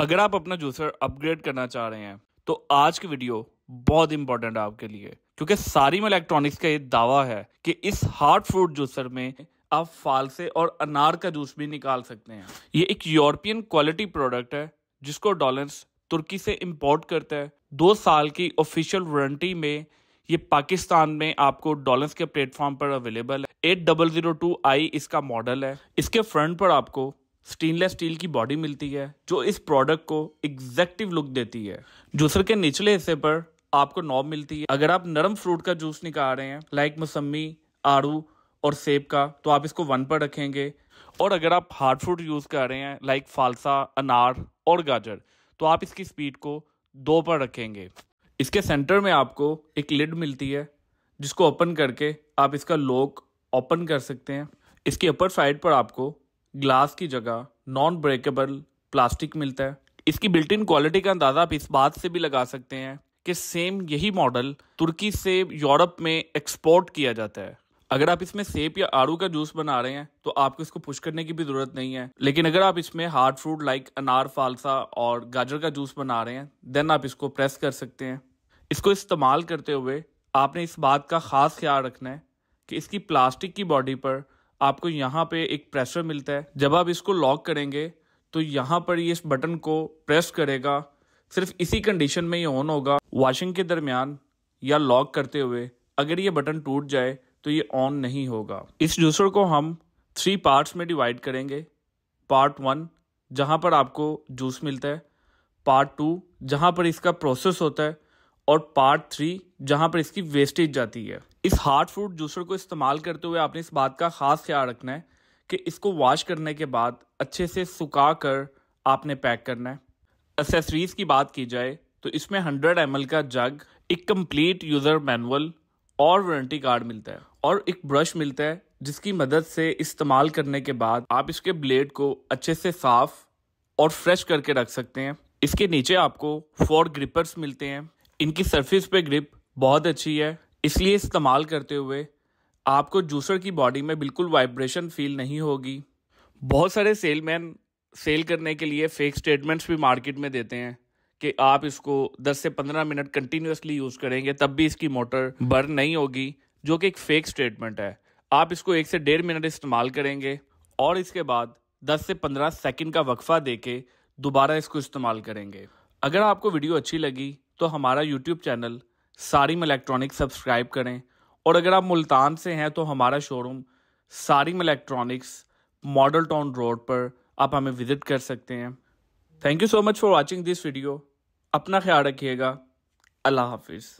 अगर आप अपना जूसर अपग्रेड करना चाह रहे हैं तो आज की वीडियो बहुत इंपॉर्टेंट है आपके लिए क्योंकि सारिम इलेक्ट्रॉनिक्स का ये दावा है कि इस हार्ड फ्रूट जूसर में आप फालसे और अनार का जूस भी निकाल सकते हैं ये एक यूरोपियन क्वालिटी प्रोडक्ट है जिसको डॉलर्स तुर्की से इंपोर्ट करता है दो साल की ऑफिशियल वारंटी में ये पाकिस्तान में आपको डॉलर्स के प्लेटफॉर्म पर अवेलेबल है eight double zero two I इसका मॉडल है इसके फ्रंट पर आपको स्टेनलेस स्टील की बॉडी मिलती है जो इस प्रोडक्ट को एग्जैक्टिव लुक देती है जूसर के निचले हिस्से पर आपको नॉब मिलती है अगर आप नरम फ्रूट का जूस निकाल रहे हैं लाइक मौसमी आड़ू और सेब का तो आप इसको वन पर रखेंगे और अगर आप हार्ड फ्रूट यूज़ कर रहे हैं लाइक फालसा अनार और गाजर तो आप इसकी स्पीड को दो पर रखेंगे इसके सेंटर में आपको एक लिड मिलती है जिसको ओपन करके आप इसका लॉक ओपन कर सकते हैं इसके अपर साइड पर आपको ग्लास की जगह नॉन ब्रेकेबल प्लास्टिक मिलता है इसकी बिल्ट इन क्वालिटी का अंदाज़ा आप इस बात से भी लगा सकते हैं कि सेम यही मॉडल तुर्की से यूरोप में एक्सपोर्ट किया जाता है अगर आप इसमें सेब या आड़ू का जूस बना रहे हैं तो आपको इसको पुश करने की भी जरूरत नहीं है लेकिन अगर आप इसमें हार्ड फ्रूट लाइक अनार फालसा और गाजर का जूस बना रहे हैं देन आप इसको प्रेस कर सकते हैं इसको इस्तेमाल करते हुए आपने इस बात का खास ख्याल रखना है कि इसकी प्लास्टिक की बॉडी पर आपको यहाँ पे एक प्रेशर मिलता है जब आप इसको लॉक करेंगे तो यहाँ पर ये इस बटन को प्रेस करेगा सिर्फ इसी कंडीशन में ये ऑन होगा वॉशिंग के दरमियान या लॉक करते हुए अगर ये बटन टूट जाए तो ये ऑन नहीं होगा इस जूसर को हम थ्री पार्ट्स में डिवाइड करेंगे पार्ट वन जहाँ पर आपको जूस मिलता है पार्ट टू जहाँ पर इसका प्रोसेस होता है और पार्ट थ्री जहां पर इसकी वेस्टेज जाती है इस हार्ड फ्रूट जूसर को इस्तेमाल करते हुए आपने इस बात का खास ख्याल रखना है कि इसको वॉश करने के बाद अच्छे से सुखा कर आपने पैक करना है एसेसरीज की बात की जाए तो इसमें हंड्रेड एम का जग एक कंप्लीट यूज़र मैनुअल और वारंटी कार्ड मिलता है और एक ब्रश मिलता है जिसकी मदद से इस्तेमाल करने के बाद आप इसके ब्लेड को अच्छे से साफ और फ्रेश करके रख सकते हैं इसके नीचे आपको फोर ग्रिपर्स मिलते हैं इनकी सरफेस पे ग्रिप बहुत अच्छी है इसलिए इस्तेमाल करते हुए आपको जूसर की बॉडी में बिल्कुल वाइब्रेशन फील नहीं होगी बहुत सारे सेलमैन सेल करने के लिए फेक स्टेटमेंट्स भी मार्केट में देते हैं कि आप इसको 10 से 15 मिनट कंटिन्यूसली यूज़ करेंगे तब भी इसकी मोटर बर्न नहीं होगी जो कि एक फेक स्टेटमेंट है आप इसको एक से डेढ़ मिनट इस्तेमाल करेंगे और इसके बाद 10 से 15 सेकंड का वक्फा देके दोबारा इसको इस्तेमाल करेंगे अगर आपको वीडियो अच्छी लगी तो हमारा YouTube channel Sarim electronic subscribe करें और अगर आप मुल्तान से हैं तो हमारा showroom Sarim electronics model town road पर आप हमें विज़िट कर सकते हैं thank you so much for watching this video अपना ख्याल रखिएगा अल्लाह हाफिज़